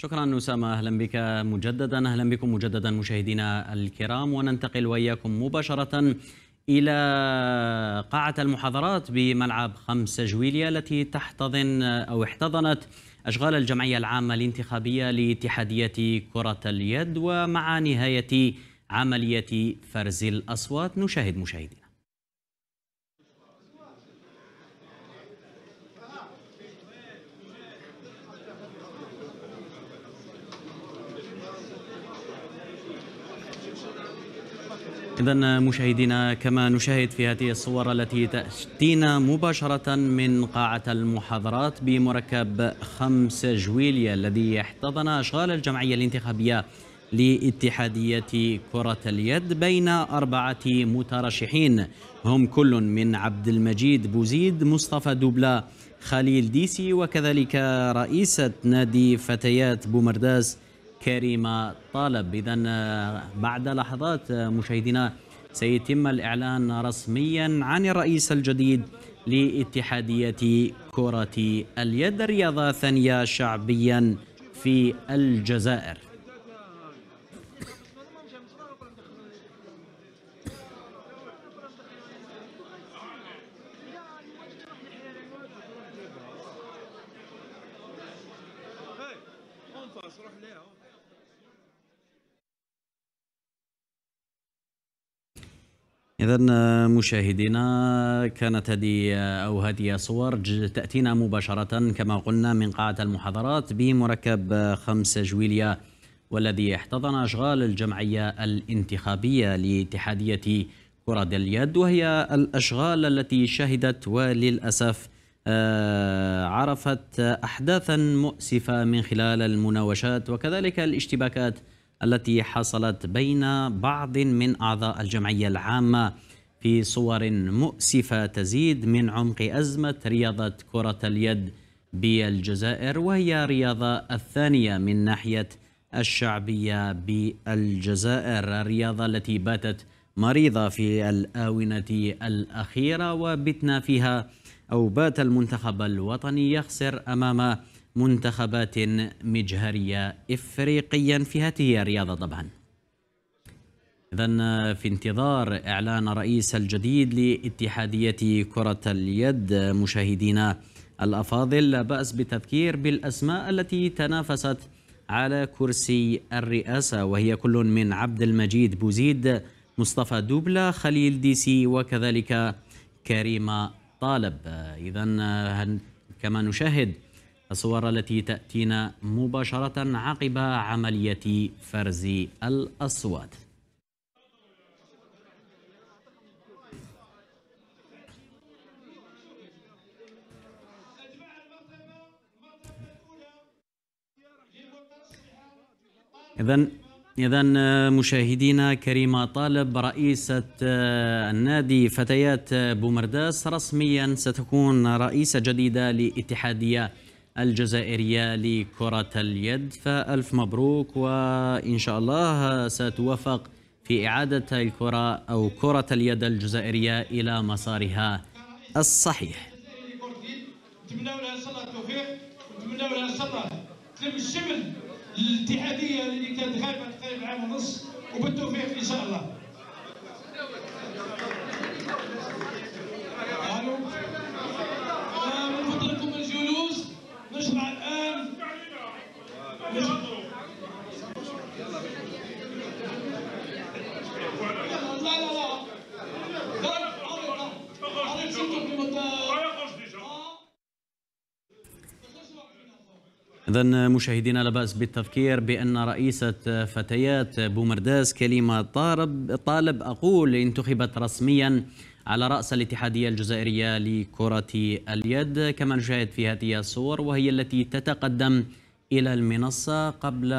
شكرا أسامة أهلا بك مجددا أهلا بكم مجددا مشاهدينا الكرام وننتقل وإياكم مباشرة إلى قاعة المحاضرات بملعب 5 جويليا التي تحتضن أو احتضنت أشغال الجمعية العامة الانتخابية لاتحادية كرة اليد ومع نهاية عملية فرز الأصوات نشاهد مشاهدينا إذا مشاهدينا كما نشاهد في هذه الصور التي تأتينا مباشرة من قاعة المحاضرات بمركب 5 جويليا الذي احتضن أشغال الجمعية الانتخابية لاتحادية كرة اليد بين أربعة مترشحين هم كل من عبد المجيد بوزيد مصطفى دوبلا خليل ديسي وكذلك رئيسة نادي فتيات بومرداس كريمة طالب إذا آه، بعد لحظات آه، مشاهدينا سيتم الإعلان رسميا عن الرئيس الجديد لاتحادية كرة اليد رياضة ثانية شعبيا في الجزائر إذا آه، مشاهدينا كانت هذه آه، أو هذه صور تأتينا مباشرة كما قلنا من قاعة المحاضرات بمركب 5 آه، جويليا والذي احتضن أشغال الجمعية الانتخابية لاتحادية كرة اليد وهي الأشغال التي شهدت وللأسف عرفت أحداثا مؤسفة من خلال المناوشات وكذلك الاشتباكات التي حصلت بين بعض من أعضاء الجمعية العامة في صور مؤسفة تزيد من عمق أزمة رياضة كرة اليد بالجزائر وهي الرياضة الثانية من ناحية الشعبية بالجزائر الرياضة التي باتت مريضة في الآونة الأخيرة وبتنا فيها أو بات المنتخب الوطني يخسر أمام منتخبات مجهرية إفريقيا في هذه الرياضة طبعا إذا في انتظار إعلان رئيس الجديد لاتحادية كرة اليد مشاهدينا الأفاضل لا بأس بالتذكير بالأسماء التي تنافست على كرسي الرئاسة وهي كل من عبد المجيد بوزيد مصطفى دوبلا خليل ديسي وكذلك كريمة طالب إذا كما نشاهد الصور التي تأتينا مباشرة عقب عملية فرز الأصوات إذا إذا مشاهدينا كريمة طالب رئيسة آه، النادي فتيات بومرداس رسميا ستكون رئيسة جديدة لاتحادية الجزائرية لكرة اليد فألف مبروك وإن شاء الله ستوفق في إعادة الكرة أو كرة اليد الجزائرية إلى مسارها الصحيح لها ان شاء الله التوفيق لها ان شاء الله تلم الشمل الاتحاديه اللي كانت غايبه تقريبا عام ونص وبالتوفيق ان شاء الله إذا مشاهدينا لا بأس بالتذكير بأن رئيسة فتيات بومرداس كلمة طالب طالب أقول انتخبت رسميا على رأس الاتحادية الجزائرية لكرة اليد كما نشاهد في هذه الصور وهي التي تتقدم إلى المنصة قبل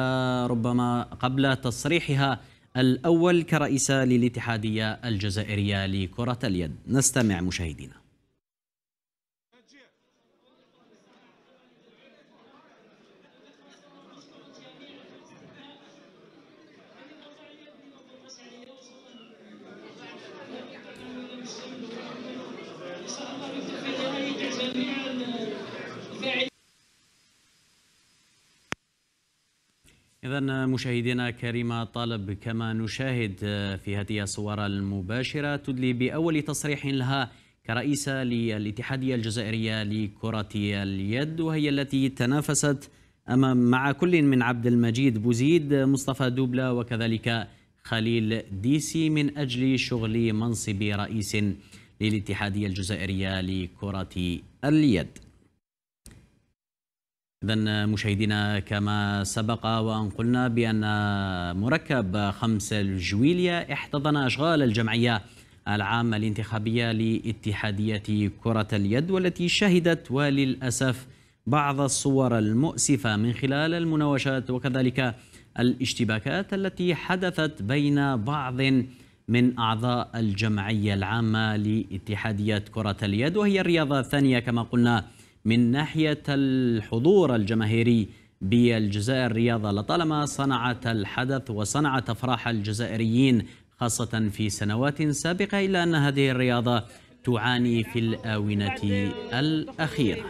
ربما قبل تصريحها الأول كرئيسة للاتحادية الجزائرية لكرة اليد نستمع مشاهدينا إذا مشاهدينا كريمة طالب كما نشاهد آه، في هذه الصور المباشرة تدلي بأول تصريح لها كرئيسة للاتحادية الجزائرية لكرة اليد وهي التي تنافست أمام مع كل من عبد المجيد بوزيد مصطفى دوبلة وكذلك خليل ديسي من أجل شغل منصب رئيس للاتحادية الجزائرية لكرة اليد إذا مشاهدينا كما سبق وأن قلنا بأن مركب خمسة الجويلية احتضن أشغال الجمعية العامة الانتخابية لاتحادية كرة اليد والتي شهدت وللأسف بعض الصور المؤسفة من خلال المناوشات وكذلك الاشتباكات التي حدثت بين بعض من أعضاء الجمعية العامة لاتحادية كرة اليد وهي الرياضة الثانية كما قلنا من ناحية الحضور الجماهيري بالجزائر رياضة لطالما صنعت الحدث وصنعت أفراح الجزائريين خاصة في سنوات سابقة إلا أن هذه الرياضة تعاني في الآونة الأخيرة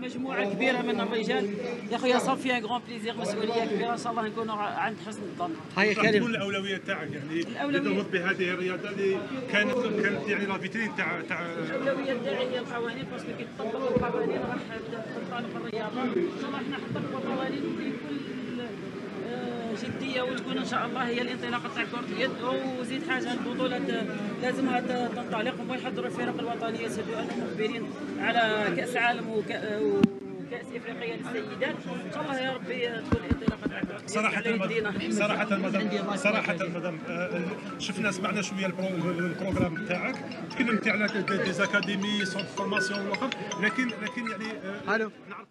مجموعة كبيرة من الرجال يا خويا صافي ان كرون بليزير مسؤولية كبيرة ان شاء الله نكونوا عند حسن الظن. هاي كريم. الأولوية تاعك يعني الأولوية بهذه الرياضة اللي كانت كانت يعني لا فيترين تاع تاع الأولوية تاعي هي القوانين باسكو كي تطبق القوانين راح تنطلق الرياضة ان شاء الله احنا حطينا القوانين في كل جديه وتكون ان شاء الله هي الانطلاقه تاع كره اليد وزيد حاجه البطوله لازمها تنطلق هما يحضروا الفرق الوطنيه سدوا انهم مخبرين على كاس عالم وكأ... افريقيا للسيدات ان شاء الله يا ربي تكون الانطلاقه صراحه المدام صراحه مدام صراحه مدام آه، آه، شفنا سمعنا شويه البروغرام تاعك تكلمتي على ديزاكاديمي سون سونت فورماسيون والاخر لكن لكن يعني الو آه، نعرف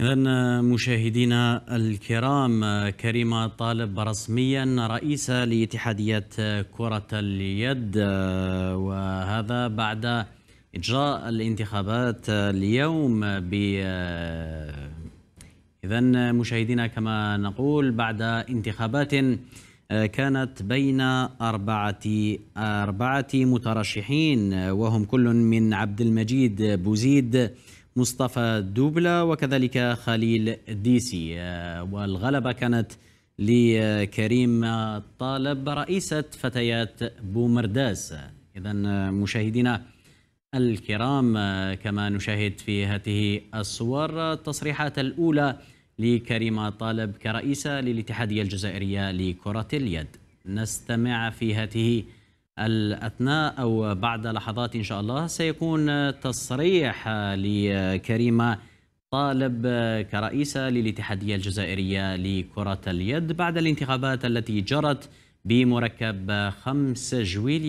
إذا مشاهدينا الكرام كريمة طالب رسميا رئيسة لاتحادية كرة اليد وهذا بعد إجراء الانتخابات اليوم ب إذا مشاهدينا كما نقول بعد انتخابات كانت بين أربعة أربعة مترشحين وهم كل من عبد المجيد بوزيد مصطفى دوبلا وكذلك خليل ديسي آه، والغلبة كانت لكريم طالب رئيسة فتيات بومرداس إذا مشاهدينا الكرام آه، كما نشاهد في هذه الصور التصريحات الأولى لكريمة طالب كرئيسة للاتحادية الجزائرية لكرة اليد نستمع في هذه الاثناء او بعد لحظات ان شاء الله سيكون تصريح لكريمه طالب كرئيسه للاتحاديه الجزائريه لكره اليد بعد الانتخابات التي جرت بمركب 5 جويليا